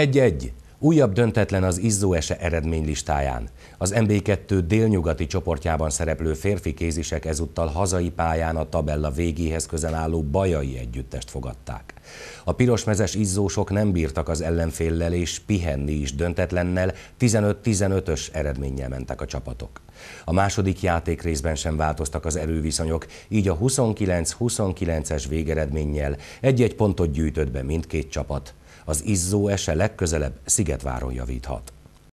Egy-egy. Újabb döntetlen az Izzó ese eredmény listáján. Az MB2 délnyugati csoportjában szereplő férfi kézisek ezúttal hazai pályán a tabella végéhez közel álló bajai együttest fogadták. A pirosmezes izzósok nem bírtak az ellenféllel és pihenni is döntetlennel, 15-15-ös eredménnyel mentek a csapatok. A második játék részben sem változtak az erőviszonyok, így a 29-29-es végeredménnyel egy-egy pontot gyűjtött be mindkét csapat. Az izzó ese legközelebb Szigetváron javíthat.